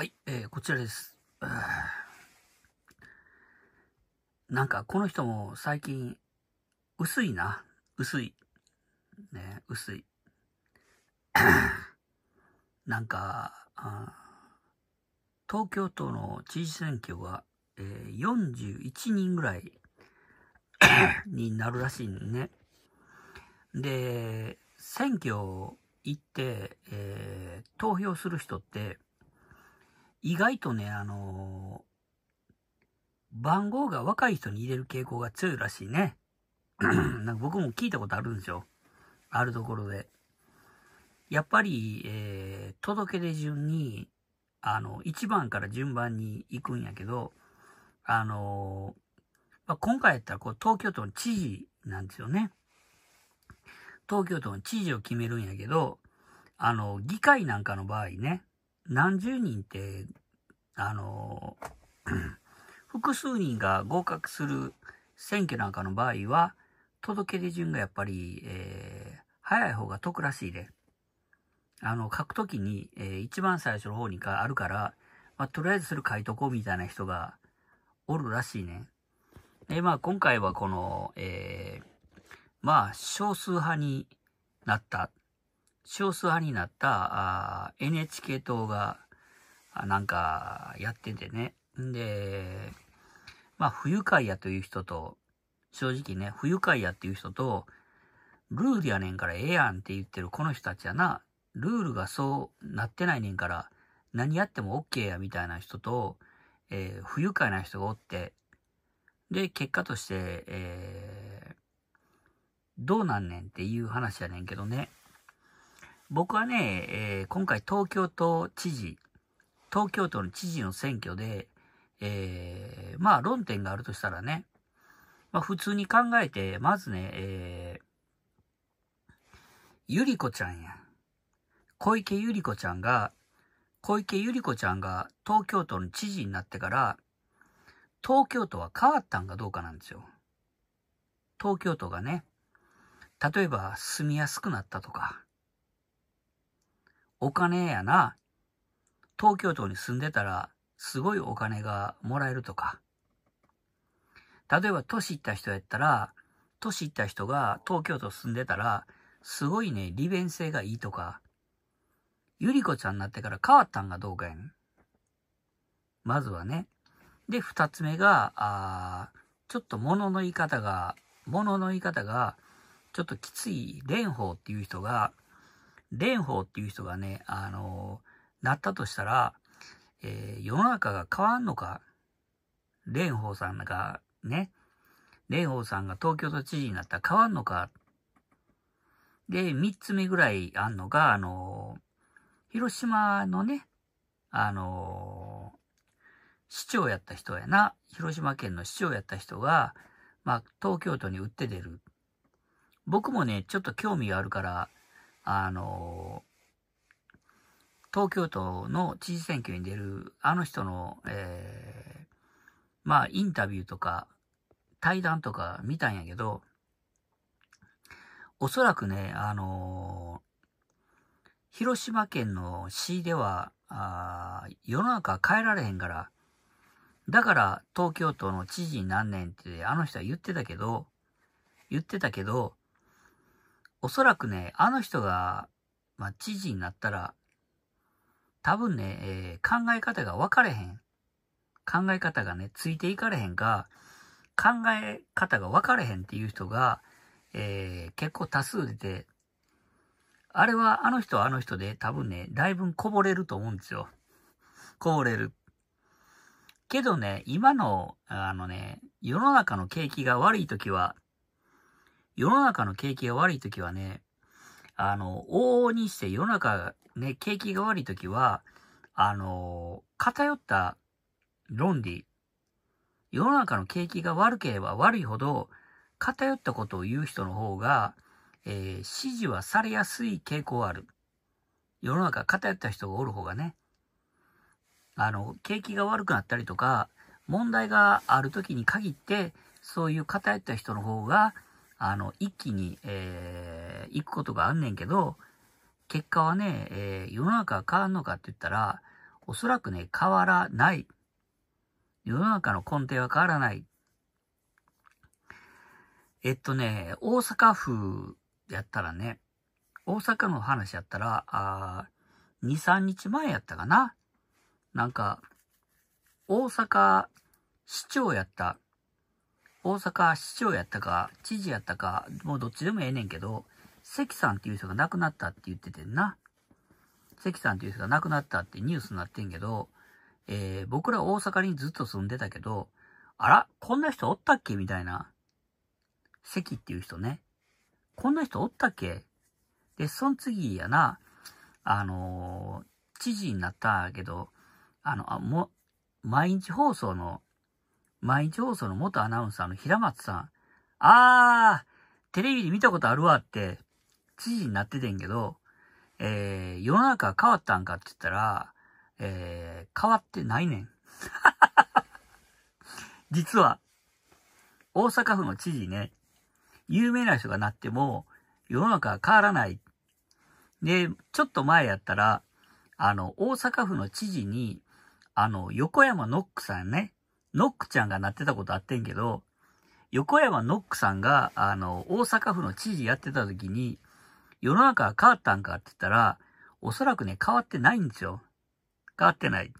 はい、えー、こちらです。なんか、この人も最近、薄いな。薄い。ね、薄い。なんか、東京都の知事選挙が、えー、41人ぐらい になるらしいね。で、選挙行って、えー、投票する人って、意外とね、あのー、番号が若い人に入れる傾向が強いらしいね。なんか僕も聞いたことあるんですよ。あるところで。やっぱり、えー、届け出順に、あの、1番から順番に行くんやけど、あのー、まあ、今回やったらこう東京都の知事なんですよね。東京都の知事を決めるんやけど、あの、議会なんかの場合ね、何十人って、あの、複数人が合格する選挙なんかの場合は、届け出順がやっぱり、えー、早い方が得らしいで、ね。あの、書くときに、えー、一番最初の方にあるから、まあ、とりあえずそれ書いとこうみたいな人がおるらしいね。で、まあ、今回はこの、えー、まあ、少数派になった少数派になったあ NHK 党がなんかやっててね。んで、まあ、不愉快やという人と、正直ね、不愉快やっていう人と、ルールやねんからええやんって言ってるこの人たちやな、ルールがそうなってないねんから、何やっても OK やみたいな人と、えー、不愉快な人がおって、で、結果として、えー、どうなんねんっていう話やねんけどね。僕はね、えー、今回東京都知事、東京都の知事の選挙で、えー、まあ論点があるとしたらね、まあ普通に考えて、まずね、えー、ゆりこちゃんや、小池ゆり子ちゃんが、小池ゆり子ちゃんが東京都の知事になってから、東京都は変わったんかどうかなんですよ。東京都がね、例えば住みやすくなったとか、お金やな。東京都に住んでたら、すごいお金がもらえるとか。例えば、都市行った人やったら、都市行った人が東京都住んでたら、すごいね、利便性がいいとか。ゆりこちゃんになってから変わったんがどうかやん。まずはね。で、二つ目が、あちょっと物の言い方が、物の言い方が、ちょっときつい蓮舫っていう人が、蓮舫っていう人がね、あのー、なったとしたら、えー、世の中が変わんのか蓮舫さんがね、蓮舫さんが東京都知事になったら変わんのかで、三つ目ぐらいあんのが、あのー、広島のね、あの市長やった人やな、広島県の市長やった人が、まあ、東京都に売って出る。僕もね、ちょっと興味があるから、あの、東京都の知事選挙に出るあの人の、えー、まあ、インタビューとか、対談とか見たんやけど、おそらくね、あの広島県の市では、あ世の中変えられへんから、だから東京都の知事になんねんってあの人は言ってたけど、言ってたけど、おそらくね、あの人が、まあ、知事になったら、多分ね、えー、考え方が分かれへん。考え方がね、ついていかれへんか、考え方が分かれへんっていう人が、えー、結構多数出て、あれはあの人はあの人で多分ね、だいぶこぼれると思うんですよ。こぼれる。けどね、今の、あのね、世の中の景気が悪い時は、世の中の景気が悪い時はね、あの、往々にして世の中がね、景気が悪い時は、あの、偏った論理、世の中の景気が悪ければ悪いほど、偏ったことを言う人の方が、えー、支持はされやすい傾向ある。世の中偏った人がおる方がね、あの、景気が悪くなったりとか、問題がある時に限って、そういう偏った人の方が、あの、一気に、えー、行くことがあんねんけど、結果はね、えー、世の中が変わんのかって言ったら、おそらくね、変わらない。世の中の根底は変わらない。えっとね、大阪府やったらね、大阪の話やったら、あ2、3日前やったかな。なんか、大阪市長やった大阪市長やったか、知事やったか、もうどっちでもええねんけど、関さんっていう人が亡くなったって言っててんな。関さんっていう人が亡くなったってニュースになってんけど、えー、僕ら大阪にずっと住んでたけど、あら、こんな人おったっけみたいな。関っていう人ね。こんな人おったっけで、その次やな、あのー、知事になったけど、あの、あもう、毎日放送の毎日放送の元アナウンサーの平松さん。あー、テレビで見たことあるわって、知事になっててんけど、えー、世の中変わったんかって言ったら、えー、変わってないねん。実は、大阪府の知事ね、有名な人がなっても、世の中は変わらない。で、ちょっと前やったら、あの、大阪府の知事に、あの、横山ノックさんね、ノックちゃんがなってたことあってんけど、横山ノックさんが、あの、大阪府の知事やってた時に、世の中が変わったんかって言ったら、おそらくね、変わってないんですよ。変わってない。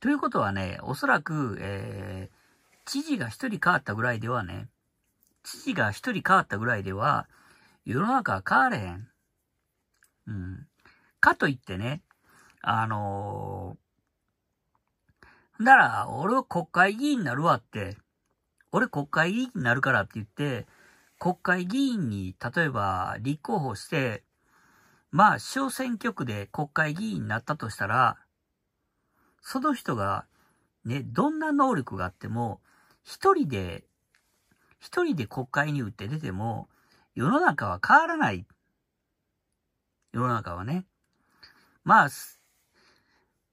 ということはね、おそらく、えー、知事が一人変わったぐらいではね、知事が一人変わったぐらいでは、世の中は変われへん。うん。かといってね、あのーだから、俺は国会議員になるわって、俺国会議員になるからって言って、国会議員に例えば立候補して、まあ、小選挙区で国会議員になったとしたら、その人が、ね、どんな能力があっても、一人で、一人で国会に打って出ても、世の中は変わらない。世の中はね。まあ、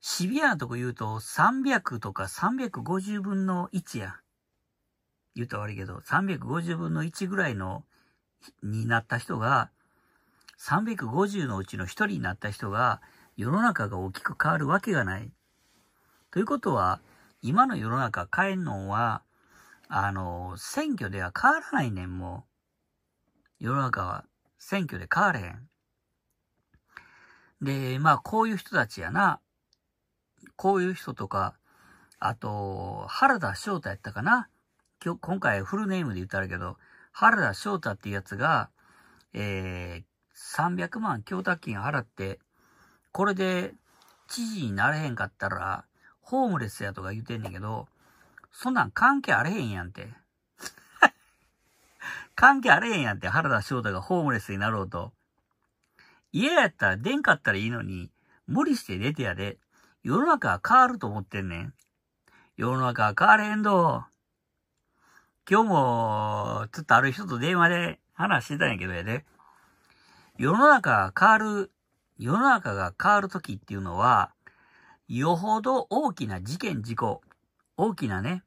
シビアなとこ言うと、300とか350分の1や。言うと悪いけど、350分の1ぐらいの、になった人が、350のうちの1人になった人が、世の中が大きく変わるわけがない。ということは、今の世の中変えんのは、あの、選挙では変わらないねん、もう。世の中は選挙で変われへん。で、まあ、こういう人たちやな。こういう人とか、あと、原田翔太やったかな今日、今回フルネームで言ったらけど、原田翔太っていうやつが、えー、300万供託金払って、これで知事になれへんかったら、ホームレスやとか言うてんねんけど、そんなん関係あれへんやんって。関係あれへんやんって、原田翔太がホームレスになろうと。家やったら出んかったらいいのに、無理して出てやで。世の中は変わると思ってんねん。世の中は変われへんど。今日も、ちょっとある人と電話で話してたんやけどやで。世の中が変わる、世の中が変わる時っていうのは、よほど大きな事件事故、大きなね、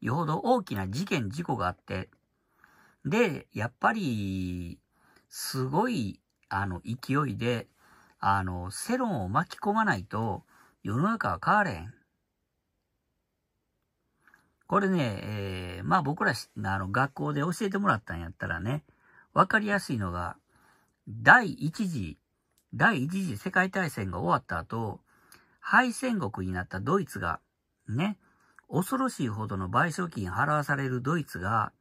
よほど大きな事件事故があって、で、やっぱり、すごい、あの、勢いで、あの、世論を巻き込まないと、世の中は変われん。これね、えー、まあ僕らあの学校で教えてもらったんやったらね、わかりやすいのが、第一次、第一次世界大戦が終わった後、敗戦国になったドイツが、ね、恐ろしいほどの賠償金払わされるドイツが、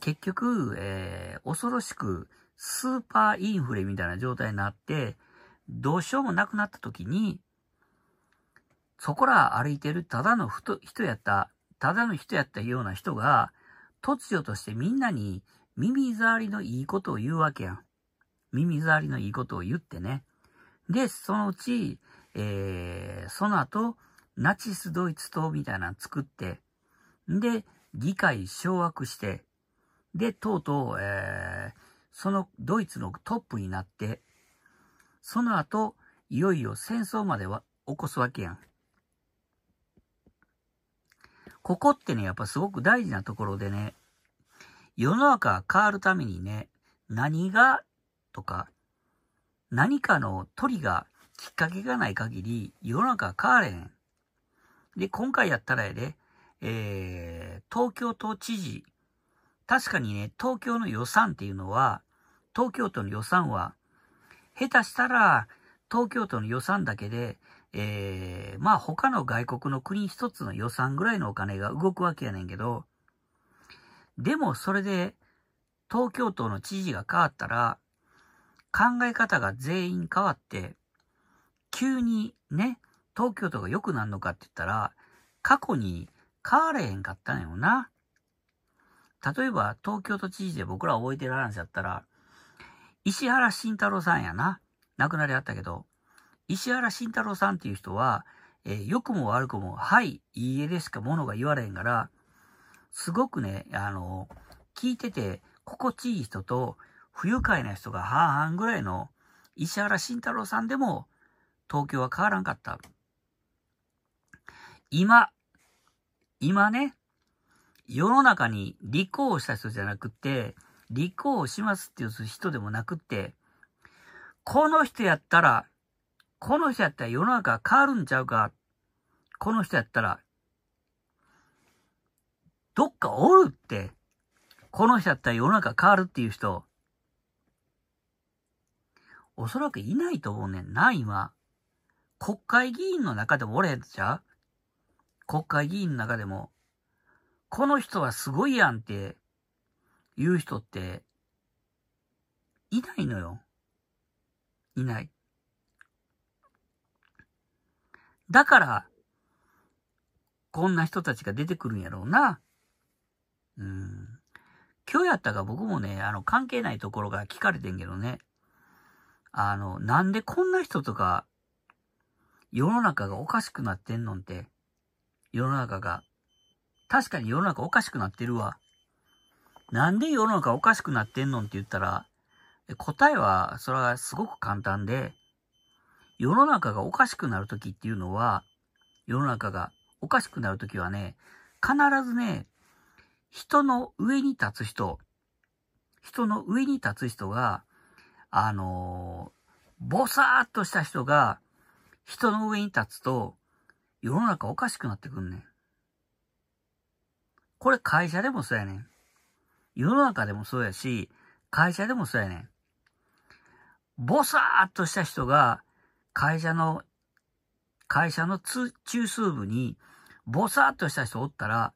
結局、えー、恐ろしくスーパーインフレみたいな状態になって、どうしようもなくなった時に、そこら歩いてるただの人やった、ただの人やったような人が、突如としてみんなに耳障りのいいことを言うわけやん。耳障りのいいことを言ってね。で、そのうち、えー、その後、ナチスドイツ党みたいなの作って、で、議会掌握して、で、とうとう、えー、そのドイツのトップになって、その後、いよいよ戦争までは起こすわけやん。ここってね、やっぱすごく大事なところでね、世の中が変わるためにね、何がとか、何かのトリガー、きっかけがない限り、世の中変われへん。で、今回やったらやで、えー、東京都知事、確かにね、東京の予算っていうのは、東京都の予算は、下手したら、東京都の予算だけでえー、まあ他の外国の国一つの予算ぐらいのお金が動くわけやねんけど、でもそれで東京都の知事が変わったら、考え方が全員変わって、急にね、東京都が良くなるのかって言ったら、過去に変われへんかったんよな。例えば、東京都知事で僕ら覚えてる話ゃったら、石原慎太郎さんやな。亡くなりあったけど、石原慎太郎さんっていう人は、えー、良くも悪くも、はい、いいえでしか物が言われへんから、すごくね、あの、聞いてて心地いい人と、不愉快な人が半々ぐらいの石原慎太郎さんでも、東京は変わらんかった。今、今ね、世の中に立候補した人じゃなくって、立候補しますっていう人でもなくって、この人やったらこの人やったら世の中変わるんちゃうか。この人やったら、どっかおるって。この人やったら世の中変わるっていう人。おそらくいないと思うねんな、わ。国会議員の中でもおれへんちゃう国会議員の中でも。この人はすごいやんって言う人って、いないのよ。いない。だから、こんな人たちが出てくるんやろうな。うん。今日やったか僕もね、あの、関係ないところが聞かれてんけどね。あの、なんでこんな人とか、世の中がおかしくなってんのって。世の中が。確かに世の中おかしくなってるわ。なんで世の中おかしくなってんのんって言ったら、答えは、それはすごく簡単で、世の中がおかしくなるときっていうのは、世の中がおかしくなるときはね、必ずね、人の上に立つ人、人の上に立つ人が、あのー、ぼさーっとした人が、人の上に立つと、世の中おかしくなってくんねん。これ会社でもそうやねん。世の中でもそうやし、会社でもそうやねん。ぼさーっとした人が、会社の、会社の中枢部に、ぼさーっとした人おったら、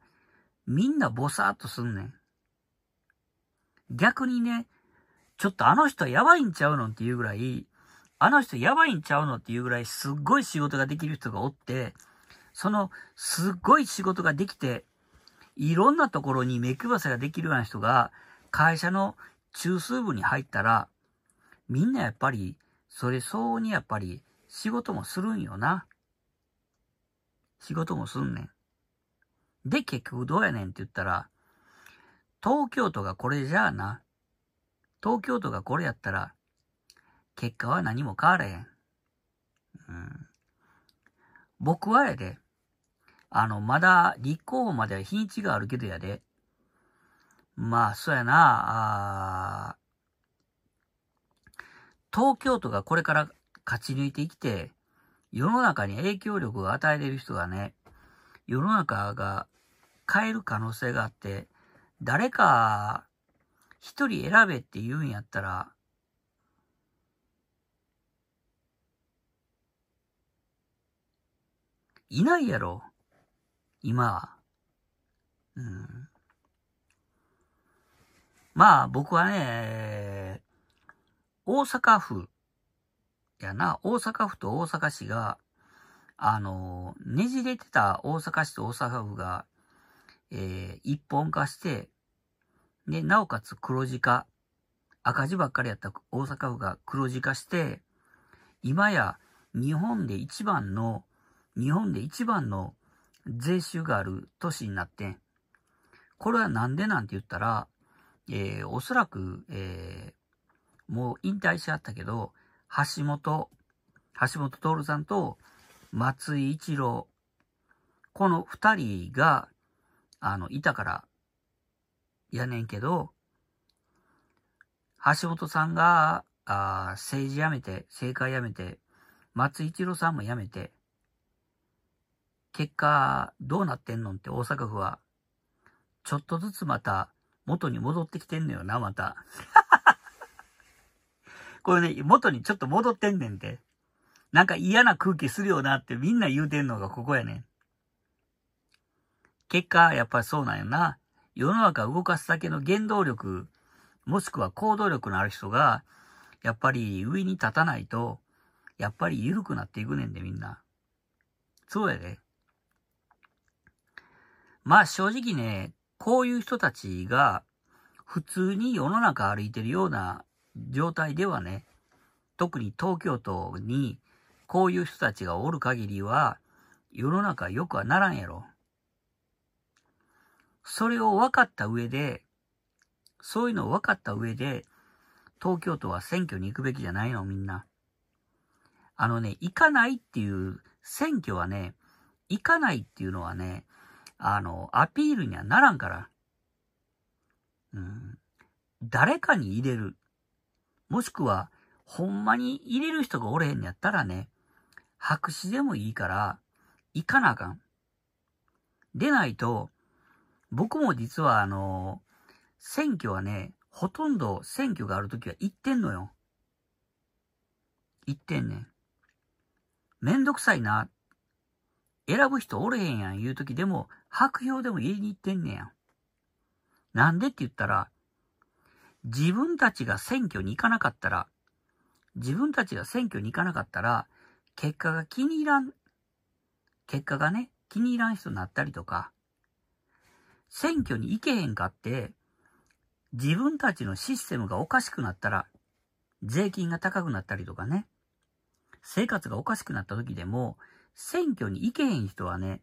みんなぼさーっとすんねん。逆にね、ちょっとあの人やばいんちゃうのっていうぐらい、あの人やばいんちゃうのっていうぐらい、すっごい仕事ができる人がおって、その、すっごい仕事ができて、いろんなところに目配せができるような人が、会社の中枢部に入ったら、みんなやっぱりそれ相応にやっぱり仕事もするんよな。仕事もすんねん。で、結局どうやねんって言ったら、東京都がこれじゃあな。東京都がこれやったら、結果は何も変われへん。うん、僕はやで、あの、まだ立候補までは日にちがあるけどやで。まあ、そうやな、あ東京都がこれから勝ち抜いてきて、世の中に影響力を与えている人がね、世の中が変える可能性があって、誰か一人選べって言うんやったら、いないやろ。今は。うん。まあ僕はね、大阪府やな、大阪府と大阪市が、あの、ねじれてた大阪市と大阪府が、えー、一本化して、で、なおかつ黒字化、赤字ばっかりやった大阪府が黒字化して、今や日本で一番の、日本で一番の税収がある都市になってん。これはなんでなんて言ったら、えー、おそらく、えー、もう引退しちゃったけど、橋本、橋本徹さんと松井一郎、この二人が、あの、いたから、やねんけど、橋本さんが、あ政治やめて、政界やめて、松井一郎さんもやめて、結果、どうなってんのって大阪府は、ちょっとずつまた、元に戻ってきてんのよな、また。これね、元にちょっと戻ってんねんて。なんか嫌な空気するよなってみんな言うてんのがここやねん。結果、やっぱりそうなんよな。世の中を動かすだけの原動力、もしくは行動力のある人が、やっぱり上に立たないと、やっぱり緩くなっていくねんでみんな。そうやで。まあ正直ね、こういう人たちが普通に世の中歩いてるような状態ではね、特に東京都にこういう人たちがおる限りは、世の中良くはならんやろ。それを分かった上で、そういうのを分かった上で、東京都は選挙に行くべきじゃないの、みんな。あのね、行かないっていう選挙はね、行かないっていうのはね、あの、アピールにはならんから。うん。誰かに入れる。もしくは、ほんまに入れる人がおれへんやったらね、白紙でもいいから、行かなあかん。でないと、僕も実はあの、選挙はね、ほとんど選挙があるときは行ってんのよ。行ってんねん。めんどくさいな。選ぶ人おれへんやん言うときでも、白票でも家に行ってんねやん。なんでって言ったら、自分たちが選挙に行かなかったら、自分たちが選挙に行かなかったら、結果が気に入らん、結果がね、気に入らん人になったりとか、選挙に行けへんかって、自分たちのシステムがおかしくなったら、税金が高くなったりとかね、生活がおかしくなった時でも、選挙に行けへん人はね、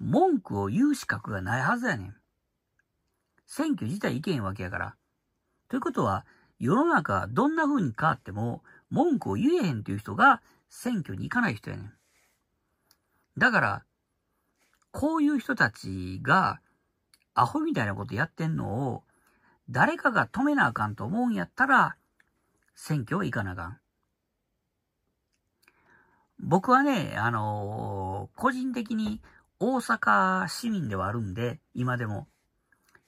文句を言う資格がないはずやねん。選挙自体行けへんわけやから、ということは、世の中どんな風に変わっても文句を言えへんという人が選挙に行かない人やねん。だから、こういう人たちがアホみたいなことやってんのを誰かが止めなあかんと思うんやったら選挙は行かなあかん。僕はね、あのー、個人的に大阪市民ではあるんで、今でも。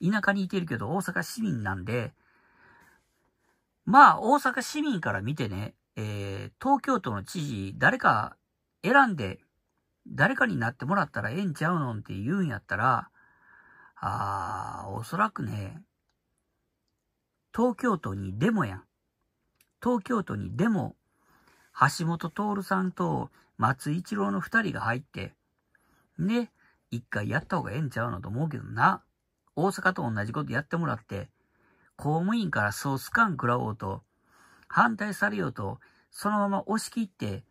田舎にいてるけど大阪市民なんで、まあ、大阪市民から見てね、えー、東京都の知事、誰か選んで、誰かになってもらったらええんちゃうのんって言うんやったら、ああ、おそらくね、東京都にデモやん。東京都にデモ、橋本徹さんと松井一郎の二人が入って、ね、一回やった方がええんちゃうのと思うけどな。大阪と同じことやってもらって、公務員から総スカン食らおうと、反対されようと、そのまま押し切って、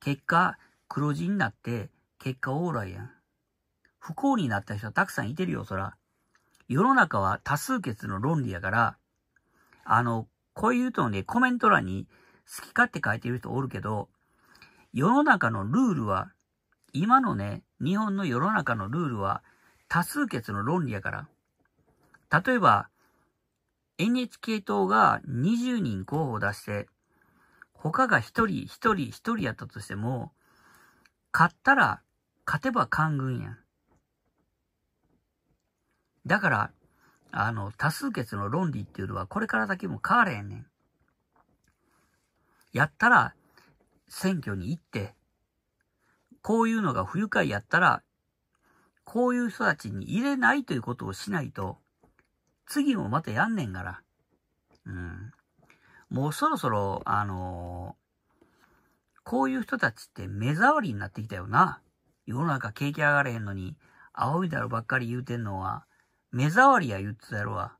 結果、黒字になって、結果オーライやん。不幸になった人たくさんいてるよ、そら。世の中は多数決の論理やから、あの、こういうとね、コメント欄に好き勝手書いてる人おるけど、世の中のルールは、今のね、日本の世の中のルールは多数決の論理やから。例えば、NHK 党が20人候補を出して、他が1人、1人、1人やったとしても、勝ったら、勝てば官軍やん。だから、あの、多数決の論理っていうのはこれからだけも変われへんねん。やったら、選挙に行って、こういうのが不愉快やったら、こういう人たちに入れないということをしないと、次もまたやんねんから。うん。もうそろそろ、あのー、こういう人たちって目障りになってきたよな。世の中景気上がれへんのに、青いだろばっかり言うてんのは、目障りや言ってたやろわ。